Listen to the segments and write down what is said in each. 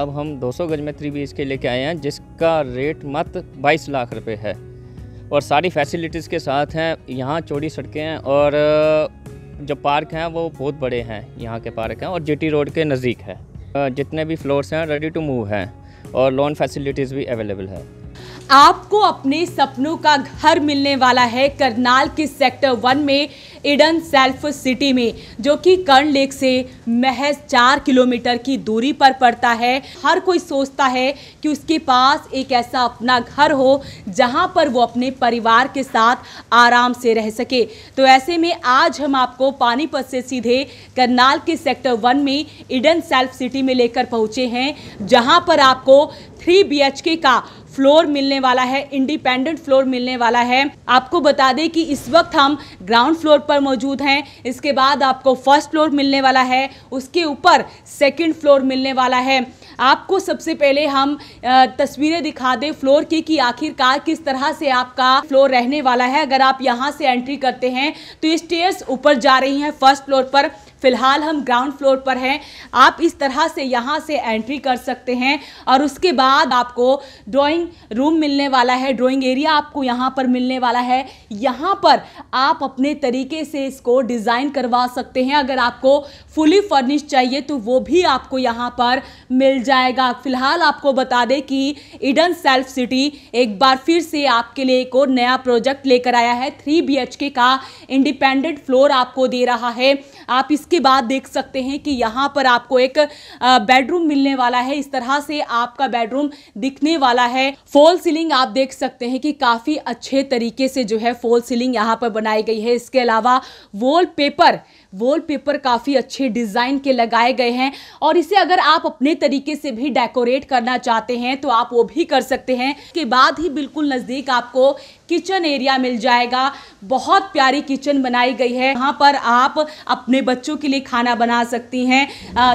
अब हम 200 गज में थ्री बी के लेके आए हैं जिसका रेट मात्र बाईस लाख रुपए है और सारी फैसिलिटीज़ के साथ हैं यहाँ चौड़ी सड़कें हैं और जो पार्क हैं वो बहुत बड़े हैं यहाँ के पार्क हैं और जी रोड के नज़दीक है जितने भी फ्लोर्स हैं रेडी टू मूव हैं और लोन फैसिलिटीज़ भी अवेलेबल है आपको अपने सपनों का घर मिलने वाला है करनाल के सेक्टर वन में इडन सेल्फ सिटी में जो कि कर्ण लेक से महज चार किलोमीटर की दूरी पर पड़ता है हर कोई सोचता है कि उसके पास एक ऐसा अपना घर हो जहां पर वो अपने परिवार के साथ आराम से रह सके तो ऐसे में आज हम आपको पानीपत से सीधे करनाल के सेक्टर वन में इडन सेल्फ सिटी में लेकर पहुंचे हैं जहाँ पर आपको थ्री बी का फ्लोर मिलने वाला है इंडिपेंडेंट फ्लोर मिलने वाला है आपको बता दें कि इस वक्त हम ग्राउंड फ्लोर पर मौजूद हैं इसके बाद आपको फर्स्ट फ्लोर मिलने वाला है उसके ऊपर सेकेंड फ्लोर मिलने वाला है आपको सबसे पहले हम तस्वीरें दिखा दें फ्लोर की कि आखिरकार किस तरह से आपका फ्लोर रहने वाला है अगर आप यहाँ से एंट्री करते हैं तो ये स्टेयर्स ऊपर जा रही हैं फर्स्ट फ्लोर पर फिलहाल हम ग्राउंड फ्लोर पर हैं आप इस तरह से यहाँ से एंट्री कर सकते हैं और उसके बाद आपको ड्राइंग रूम मिलने वाला है ड्राइंग एरिया आपको यहाँ पर मिलने वाला है यहाँ पर आप अपने तरीके से इसको डिज़ाइन करवा सकते हैं अगर आपको फुली फर्निश चाहिए तो वो भी आपको यहाँ पर मिल जाएगा फिलहाल आपको बता दें कि इडन सेल्फ सिटी एक बार फिर से आपके लिए एक और नया प्रोजेक्ट लेकर आया है थ्री बी का इंडिपेंडेंट फ्लोर आपको दे रहा है आप इसके बाद देख सकते हैं कि यहाँ पर आपको एक बेडरूम मिलने वाला है इस तरह से आपका बेडरूम दिखने वाला है फॉल सीलिंग आप देख सकते हैं कि काफ़ी अच्छे तरीके से जो है फॉल सीलिंग यहाँ पर बनाई गई है इसके अलावा वॉल पेपर वॉलपेपर काफ़ी अच्छे डिज़ाइन के लगाए गए हैं और इसे अगर आप अपने तरीके से भी डेकोरेट करना चाहते हैं तो आप वो भी कर सकते हैं के बाद ही बिल्कुल नज़दीक आपको किचन एरिया मिल जाएगा बहुत प्यारी किचन बनाई गई है यहाँ पर आप अपने बच्चों के लिए खाना बना सकती हैं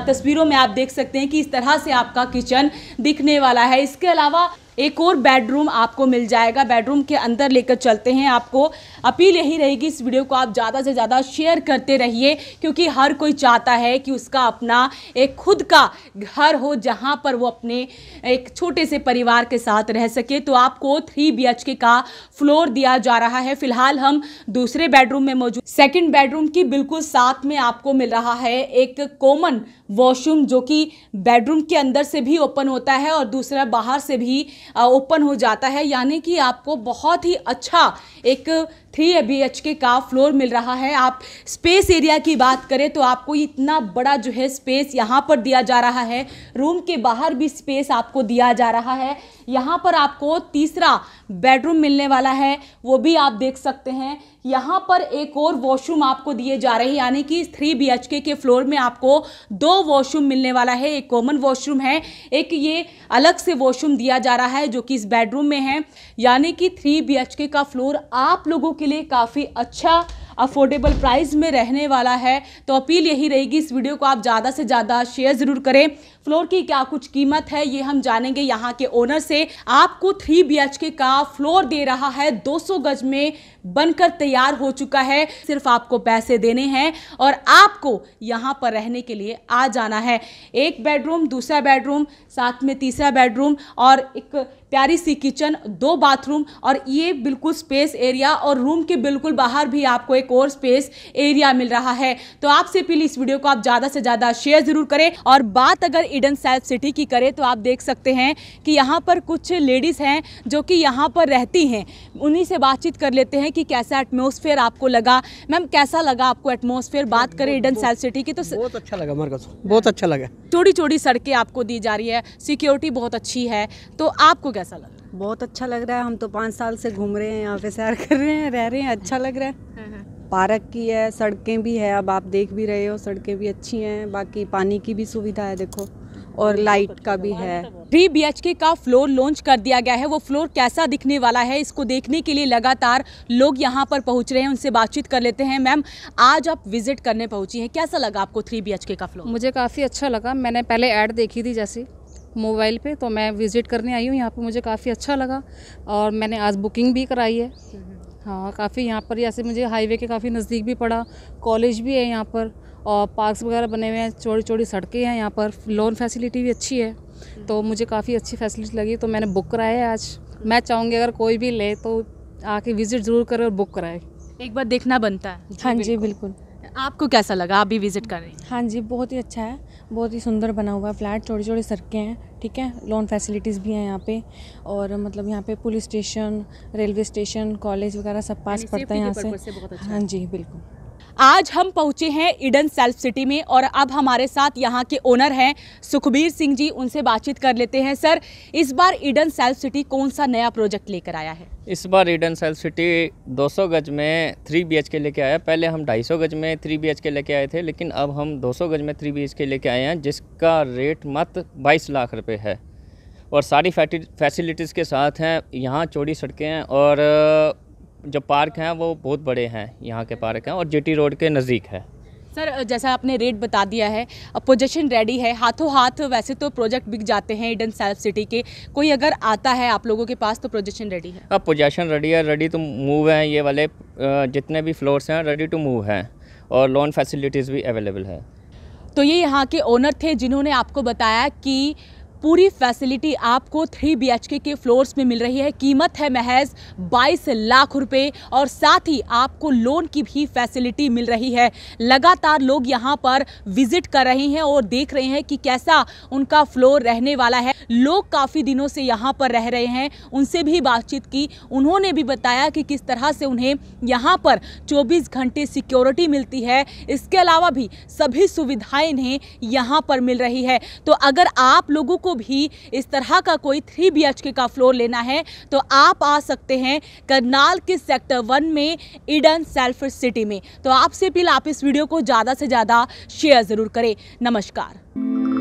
तस्वीरों में आप देख सकते हैं कि इस तरह से आपका किचन दिखने वाला है इसके अलावा एक और बेडरूम आपको मिल जाएगा बेडरूम के अंदर लेकर चलते हैं आपको अपील यही रहेगी इस वीडियो को आप ज़्यादा से ज़्यादा शेयर करते रहिए क्योंकि हर कोई चाहता है कि उसका अपना एक खुद का घर हो जहाँ पर वो अपने एक छोटे से परिवार के साथ रह सके तो आपको थ्री बी का फ्लोर दिया जा रहा है फिलहाल हम दूसरे बेडरूम में मौजूद सेकेंड बेडरूम की बिल्कुल साथ में आपको मिल रहा है एक कॉमन वॉशरूम जो कि बेडरूम के अंदर से भी ओपन होता है और दूसरा बाहर से भी ओपन हो जाता है यानी कि आपको बहुत ही अच्छा एक थ्री बी एच के का फ्लोर मिल रहा है आप स्पेस एरिया की बात करें तो आपको इतना बड़ा जो है स्पेस यहाँ पर दिया जा रहा है रूम के बाहर भी स्पेस आपको दिया जा रहा है यहाँ पर आपको तीसरा बेडरूम मिलने वाला है वो भी आप देख सकते हैं यहाँ पर एक और वॉशरूम आपको दिए जा रहे हैं यानी कि थ्री बी एच के फ्लोर में आपको दो वॉशरूम मिलने वाला है एक कॉमन वॉशरूम है एक ये अलग से वॉशरूम दिया जा रहा है जो कि इस बेडरूम में है यानी कि थ्री बी एच के का फ्लोर आप लोगों के लिए काफ़ी अच्छा अफोर्डेबल प्राइस में रहने वाला है तो अपील यही रहेगी इस वीडियो को आप ज़्यादा से ज़्यादा शेयर ज़रूर करें फ्लोर की क्या कुछ कीमत है ये हम जानेंगे यहाँ के ओनर से आपको थ्री बी का फ्लोर दे रहा है दो गज में बनकर तैयार हो चुका है सिर्फ आपको पैसे देने हैं और आपको यहाँ पर रहने के लिए आ जाना है एक बेडरूम दूसरा बेडरूम साथ में तीसरा बेडरूम और एक प्यारी सी किचन दो बाथरूम और ये बिल्कुल स्पेस एरिया और रूम के बिल्कुल बाहर भी आपको एक एक और स्पेस एरिया मिल रहा है तो आपसे अपील इस वीडियो को आप ज़्यादा से ज़्यादा शेयर ज़रूर करें और बात अगर इडन सेल्फ सिटी की करें तो आप देख सकते हैं कि यहाँ पर कुछ लेडीज़ हैं जो कि यहाँ पर रहती हैं उन्हीं से बातचीत कर लेते हैं कि कैसा एटमोसफेयर आपको लगा मैम कैसा लगा आपको एटमोसफेयर बात करें इडन सेल्फ सिटी की तो बहुत अच्छा लगा मेरे बहुत अच्छा लगा चोड़ी चोड़ी सड़कें आपको दी जा रही है सिक्योरिटी बहुत अच्छी है तो आपको कैसा लगा बहुत अच्छा लग रहा है हम तो पाँच साल से घूम रहे हैं यहाँ पे सैर कर रहे हैं रह रहे हैं अच्छा लग रहा है हाँ। पार्क की है सड़कें भी है अब आप देख भी रहे हो सड़कें भी अच्छी हैं बाकी पानी की भी सुविधा है देखो और लाइट का भी है थ्री बी का फ्लोर लॉन्च कर दिया गया है वो फ्लोर कैसा दिखने वाला है इसको देखने के लिए लगातार लोग यहाँ पर पहुँच रहे हैं उनसे बातचीत कर लेते हैं मैम आज आप विजिट करने पहुँची हैं कैसा लगा आपको थ्री बी का फ्लोर मुझे काफ़ी अच्छा लगा मैंने पहले ऐड देखी थी जैसे मोबाइल पे तो मैं विज़िट करने आई हूँ यहाँ पे मुझे काफ़ी अच्छा लगा और मैंने आज बुकिंग भी कराई है हम्म, हम्म। हाँ काफ़ी यहाँ पर ऐसे मुझे हाईवे के काफ़ी नज़दीक भी पड़ा कॉलेज भी है यहाँ पर और पार्क्स वगैरह बने हुए हैं चौड़ी चौड़ी सड़कें हैं यहाँ पर लोन फैसिलिटी भी अच्छी है तो मुझे काफ़ी अच्छी फैसिलिटी लगी तो मैंने बुक कराया है आज मैं चाहूँगी अगर कोई भी ले तो आके विज़िट ज़रूर करे और बुक कराए एक बार देखना बनता है हाँ जी बिल्कुल आपको कैसा लगा आप भी विज़िट करें हाँ जी बहुत ही अच्छा है बहुत ही सुंदर बना हुआ है फ्लैट छोटी छोटी सड़कें हैं ठीक है लोन फैसिलिटीज़ भी हैं यहाँ पे और मतलब यहाँ पे police station railway station college वगैरह सब पास पड़ता है यहाँ से, से अच्छा हाँ जी बिल्कुल आज हम पहुंचे हैं इडन सेल्फ सिटी में और अब हमारे साथ यहाँ के ओनर हैं सुखबीर सिंह जी उनसे बातचीत कर लेते हैं सर इस बार ईडन सेल्फ सिटी कौन सा नया प्रोजेक्ट लेकर आया है इस बार ईडन सेल्फ सिटी 200 गज में 3 बी के लेके आया पहले हम 250 गज में 3 बी के लेके आए थे लेकिन अब हम 200 गज में 3 बी के लेके आए हैं जिसका रेट मात्र बाईस लाख रुपये है और सारी फैसिलिटीज़ के साथ हैं यहाँ चौड़ी सड़कें हैं और जो पार्क हैं वो बहुत बड़े हैं यहाँ के पार्क हैं और जीटी रोड के नज़दीक है सर जैसा आपने रेट बता दिया है पोजीशन रेडी है हाथों हाथ वैसे तो प्रोजेक्ट बिक जाते हैं इडन सेल्फ सिटी के कोई अगर आता है आप लोगों के पास तो पोजीशन रेडी है अब पोजेशन रेडी है रेडी टू मूव हैं ये वाले जितने भी फ्लोर्स हैं रेडी टू मूव हैं और लोन फैसिलिटीज़ भी अवेलेबल है तो ये यहाँ के ओनर थे जिन्होंने आपको बताया कि पूरी फैसिलिटी आपको थ्री बी के फ्लोर्स में मिल रही है कीमत है महज 22 लाख रुपए और साथ ही आपको लोन की भी फैसिलिटी मिल रही है लगातार लोग यहाँ पर विजिट कर रहे हैं और देख रहे हैं कि कैसा उनका फ्लोर रहने वाला है लोग काफ़ी दिनों से यहाँ पर रह रहे हैं उनसे भी बातचीत की उन्होंने भी बताया कि किस तरह से उन्हें यहाँ पर चौबीस घंटे सिक्योरिटी मिलती है इसके अलावा भी सभी सुविधाएँ इन्हें यहाँ पर मिल रही है तो अगर आप लोगों को आपको भी इस तरह का कोई थ्री बी का फ्लोर लेना है तो आप आ सकते हैं करनाल के सेक्टर वन में इडन सेल्फ सिटी में तो आपसे अपील आप इस वीडियो को ज़्यादा से ज़्यादा शेयर ज़रूर करें नमस्कार